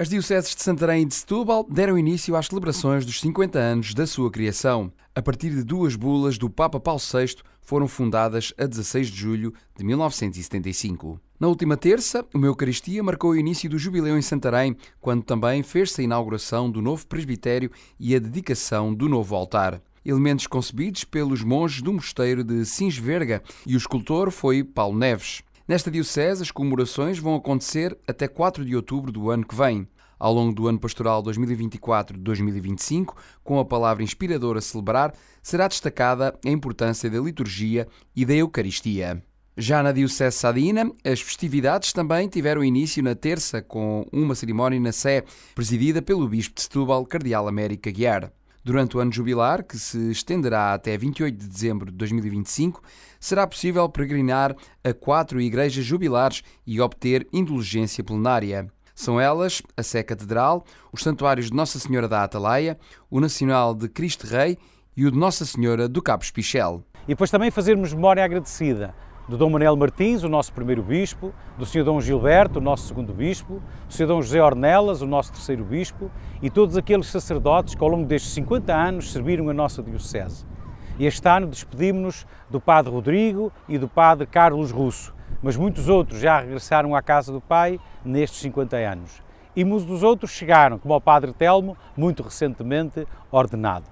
As dioceses de Santarém e de Setúbal deram início às celebrações dos 50 anos da sua criação. A partir de duas bulas do Papa Paulo VI, foram fundadas a 16 de julho de 1975. Na última terça, o Eucaristia marcou o início do jubileu em Santarém, quando também fez-se a inauguração do novo presbitério e a dedicação do novo altar. Elementos concebidos pelos monges do mosteiro de Sinsverga e o escultor foi Paulo Neves. Nesta Diocese, as comemorações vão acontecer até 4 de outubro do ano que vem. Ao longo do ano pastoral 2024-2025, com a palavra inspiradora a celebrar, será destacada a importância da liturgia e da Eucaristia. Já na Diocese Sadina, as festividades também tiveram início na terça com uma cerimónia na Sé, presidida pelo Bispo de Setúbal, Cardeal América Guiar. Durante o ano jubilar, que se estenderá até 28 de dezembro de 2025, será possível peregrinar a quatro igrejas jubilares e obter indulgência plenária. São elas a Sé Catedral, os santuários de Nossa Senhora da Atalaia, o Nacional de Cristo Rei e o de Nossa Senhora do Cabo Espichel. E depois também fazermos memória agradecida do Dom Manuel Martins, o nosso primeiro bispo, do Sr. Dom Gilberto, o nosso segundo bispo, do Sr. Dom José Ornelas, o nosso terceiro bispo, e todos aqueles sacerdotes que ao longo destes 50 anos serviram a nossa Diocese. E este ano despedimos-nos do Padre Rodrigo e do Padre Carlos Russo, mas muitos outros já regressaram à casa do Pai nestes 50 anos. E muitos dos outros chegaram, como o Padre Telmo, muito recentemente ordenado.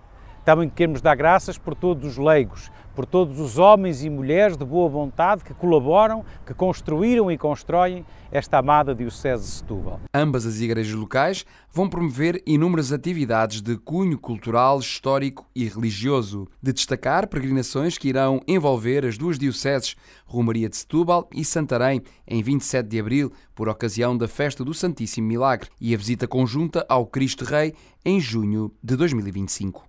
Também então, queremos dar graças por todos os leigos, por todos os homens e mulheres de boa vontade que colaboram, que construíram e constroem esta amada Diocese de Setúbal. Ambas as igrejas locais vão promover inúmeras atividades de cunho cultural, histórico e religioso, de destacar peregrinações que irão envolver as duas dioceses, Romaria de Setúbal e Santarém, em 27 de abril, por ocasião da festa do Santíssimo Milagre e a visita conjunta ao Cristo Rei em junho de 2025.